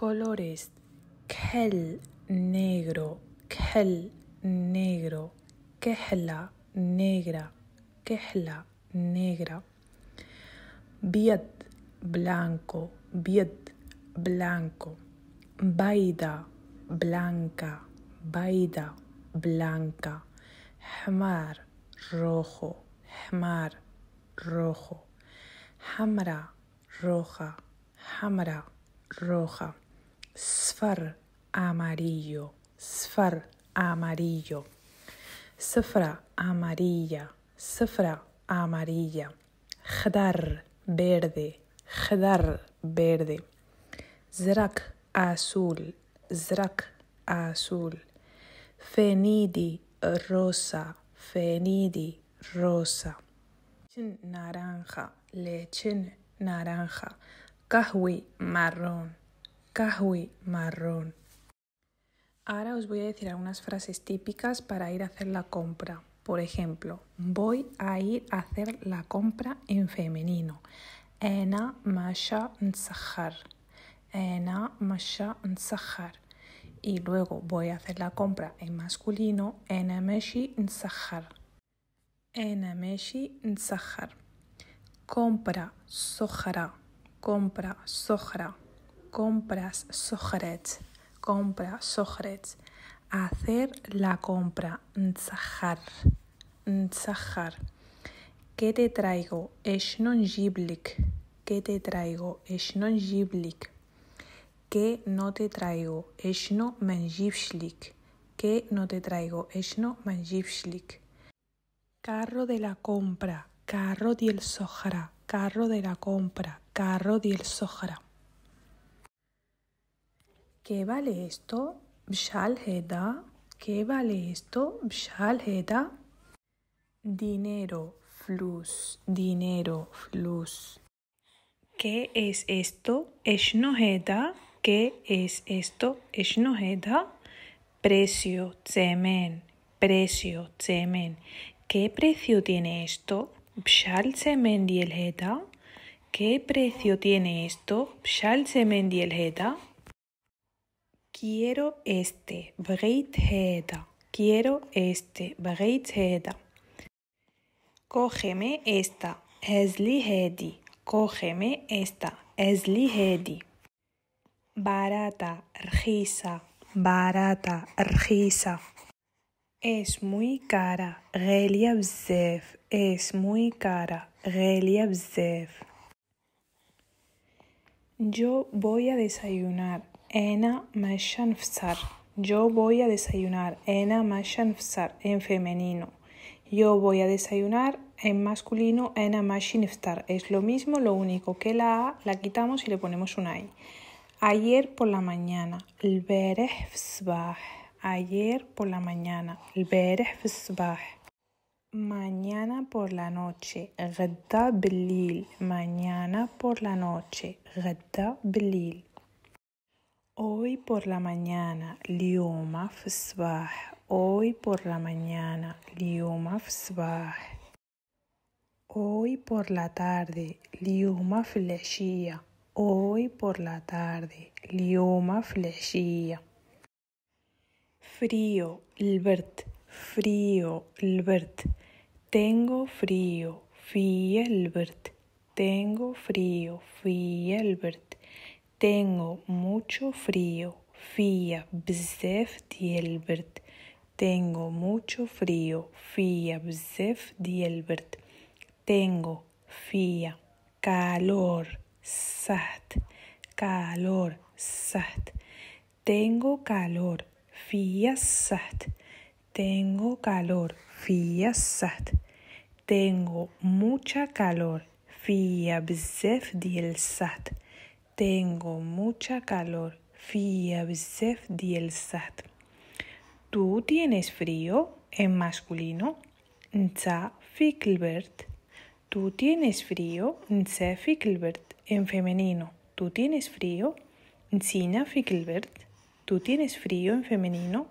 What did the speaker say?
colores kel negro, kel negro, Kehla negra, Kehla negra. Biet blanco, biet blanco. Baida blanca, baida blanca. hamar rojo, hamar rojo. Hamra roja, hamra roja. Sfar, amarillo. Sfar, amarillo. Sfra, amarilla. Sfra, amarilla. Jdar, verde. Jdar, verde. Zrak, azul. Zrak, azul. Fenidi, rosa. Fenidi, rosa. naranja. lechen naranja. Kahwi, marrón kahui marrón. Ahora os voy a decir algunas frases típicas para ir a hacer la compra. Por ejemplo, voy a ir a hacer la compra en femenino. Ena, masha nsahar. Ena, masha nsahar. Y luego voy a hacer la compra en masculino. Ena, meshi nsahar. Ena, meshi nsahar. Compra sojara. Compra sojara compras sohret, compra sohret, hacer la compra, nzahar, nzahar. ¿Qué te traigo? Eshnon jiblik. ¿Qué te traigo? no jiblik. ¿Qué no te traigo? es no manjibshlik. ¿Qué no te traigo? es no manjibshlik. Carro de la compra, carro el sojara, carro de la compra, carro el sojara. ¿Qué vale esto? Bshal ¿Qué vale esto? Bshal Dinero, flus, dinero, flus. ¿Qué es esto? Eshnoheda. ¿Qué es esto? Eshnoheda. Precio, semen. Precio, semen. ¿Qué precio tiene esto? Bshal semen dielheda. ¿Qué precio tiene esto? Bshal semen dielheda. Quiero este breitheda. Quiero este breitheda. Cógeme esta hedi. Cógeme esta hedi. Barata, risa. Barata, risa. Es muy cara. really Es muy cara. really Yo voy a desayunar. Ena mashanfsar. Yo voy a desayunar. Ena mashanfsar en femenino. Yo voy a desayunar en masculino. Ena mashinfsar. Es lo mismo, lo único que la A la quitamos y le ponemos una I. Ayer por la mañana. Ayer por la mañana. Mañana por la noche. Mañana por la noche. Hoy por la mañana, Lioma Fsbah. Hoy por la mañana, Lioma Fsbah. Hoy por la tarde, Lioma Fleshia. Hoy por la tarde, Lioma Fleshia. Frío, Lbert. Frío, Lbert. Tengo frío, Fielbert. Tengo frío, Fielbert. Tengo mucho frío. Fia bzef dielbert. Tengo mucho frío. Fia bzef dielbert. Tengo fia. Calor. Sat. Calor. Sat. Tengo calor. Fia sat. Tengo calor. Fia sat. Tengo mucha calor. Fia bzef diel sat. Tengo mucha calor. Fia dielsat. Tú tienes frío en masculino. Nza fiklbert. Tú tienes frío. en fiklbert en femenino. Tú tienes frío. Nzina fiklbert. Tú tienes frío en femenino.